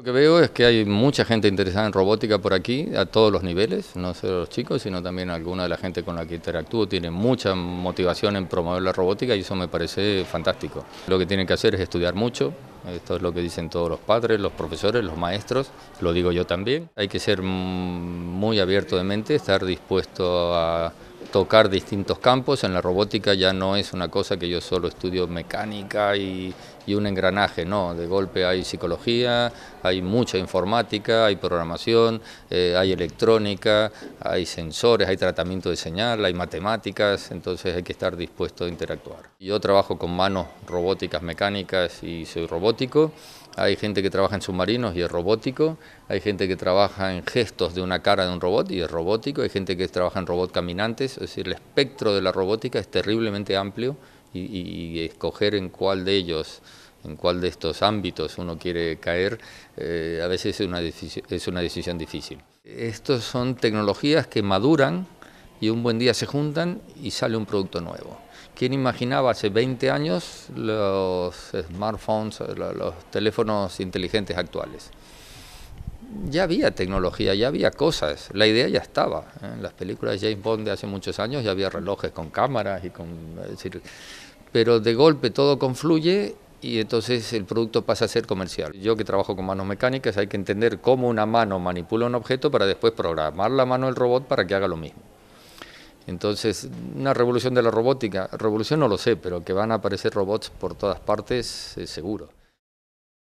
Lo que veo es que hay mucha gente interesada en robótica por aquí, a todos los niveles, no solo los chicos, sino también alguna de la gente con la que interactúo tiene mucha motivación en promover la robótica y eso me parece fantástico. Lo que tienen que hacer es estudiar mucho, esto es lo que dicen todos los padres, los profesores, los maestros, lo digo yo también. Hay que ser muy abierto de mente, estar dispuesto a tocar distintos campos. En la robótica ya no es una cosa que yo solo estudio mecánica y, un engranaje, no. De golpe hay psicología, hay mucha informática, hay programación, eh, hay electrónica, hay sensores, hay tratamiento de señal, hay matemáticas, entonces hay que estar dispuesto a interactuar. Yo trabajo con manos robóticas, mecánicas y soy robótico. Hay gente que trabaja en submarinos y es robótico hay gente que trabaja en gestos de una cara de un robot y es robótico, hay gente que trabaja en robot caminantes, es decir, el espectro de la robótica es terriblemente amplio y, escoger en cuál de ellos, en cuál de estos ámbitos uno quiere caer, eh, a veces es una, es una decisión difícil. Estas son tecnologías que maduran y un buen día se juntan y sale un producto nuevo. ¿Quién imaginaba hace 20 años los smartphones, los teléfonos inteligentes actuales? ya había tecnología, ya había cosas, la idea ya estaba. En las películas de James Bond de hace muchos años ya había relojes con cámaras y con... pero de golpe todo confluye y entonces el producto pasa a ser comercial. Yo que trabajo con manos mecánicas hay que entender cómo una mano manipula un objeto para después programar la mano del robot para que haga lo mismo. Entonces, una revolución de la robótica, revolución no lo sé, pero que van a aparecer robots por todas partes, es seguro.